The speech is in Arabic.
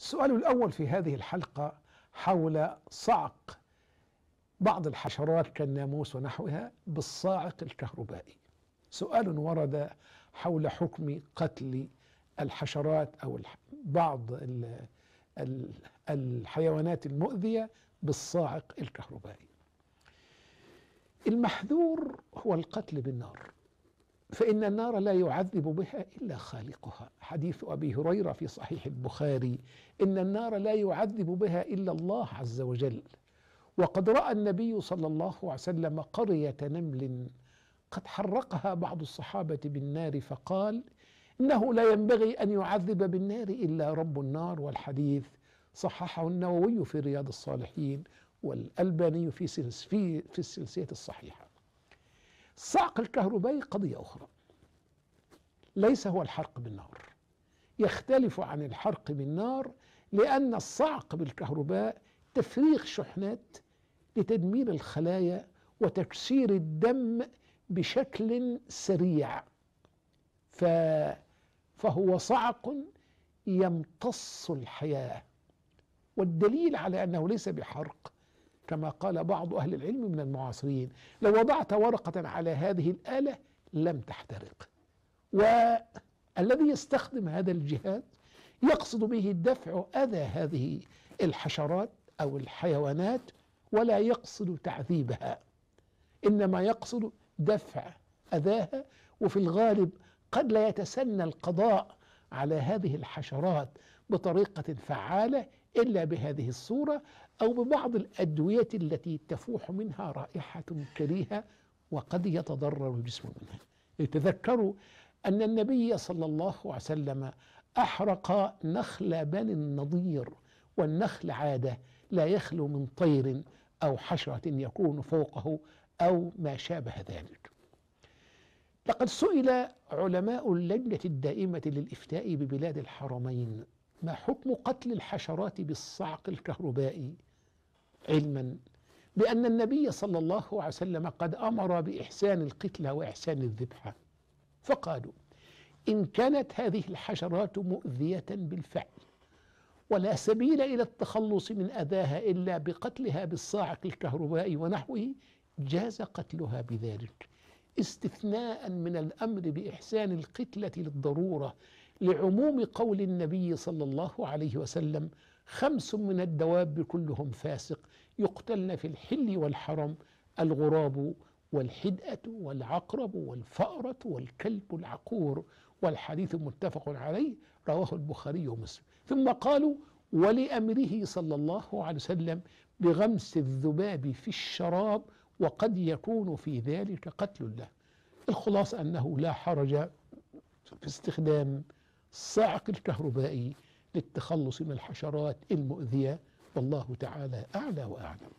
السؤال الأول في هذه الحلقة حول صعق بعض الحشرات كالناموس ونحوها بالصاعق الكهربائي سؤال ورد حول حكم قتل الحشرات أو بعض الحيوانات المؤذية بالصاعق الكهربائي المحذور هو القتل بالنار فإن النار لا يعذب بها إلا خالقها حديث أبي هريرة في صحيح البخاري إن النار لا يعذب بها إلا الله عز وجل وقد رأى النبي صلى الله عليه وسلم قرية نمل قد حرقها بعض الصحابة بالنار فقال إنه لا ينبغي أن يعذب بالنار إلا رب النار والحديث صححه النووي في رياض الصالحين والألباني في في السلسلة الصحيحة الصعق الكهربائي قضية أخرى ليس هو الحرق بالنار يختلف عن الحرق بالنار لأن الصعق بالكهرباء تفريغ شحنات لتدمير الخلايا وتكسير الدم بشكل سريع ف فهو صعق يمتص الحياة والدليل على أنه ليس بحرق كما قال بعض أهل العلم من المعاصرين لو وضعت ورقة على هذه الآلة لم تحترق والذي يستخدم هذا الجهاز يقصد به دفع أذى هذه الحشرات أو الحيوانات ولا يقصد تعذيبها إنما يقصد دفع أذاها وفي الغالب قد لا يتسنى القضاء على هذه الحشرات بطريقة فعالة إلا بهذه الصورة أو ببعض الأدوية التي تفوح منها رائحة كريهة وقد يتضرر الجسم منها تذكروا أن النبي صلى الله عليه وسلم أحرق نخل بني النضير والنخل عادة لا يخلو من طير أو حشرة يكون فوقه أو ما شابه ذلك لقد سئل علماء اللجنة الدائمة للإفتاء ببلاد الحرمين ما حكم قتل الحشرات بالصعق الكهربائي علما بأن النبي صلى الله عليه وسلم قد أمر بإحسان القتلة وإحسان الذبحة فقالوا إن كانت هذه الحشرات مؤذية بالفعل ولا سبيل إلى التخلص من أذاها إلا بقتلها بالصاعق الكهربائي ونحوه جاز قتلها بذلك استثناء من الأمر بإحسان القتلة للضرورة لعموم قول النبي صلى الله عليه وسلم خمس من الدواب كلهم فاسق يقتلن في الحل والحرم الغراب والحدأة والعقرب والفأرة والكلب العقور والحديث متفق عليه رواه البخاري ومسلم ثم قالوا ولأمره صلى الله عليه وسلم بغمس الذباب في الشراب وقد يكون في ذلك قتل له الخلاص أنه لا حرج في استخدام الصاعق الكهربائي للتخلص من الحشرات المؤذية والله تعالى أعلى وأعلم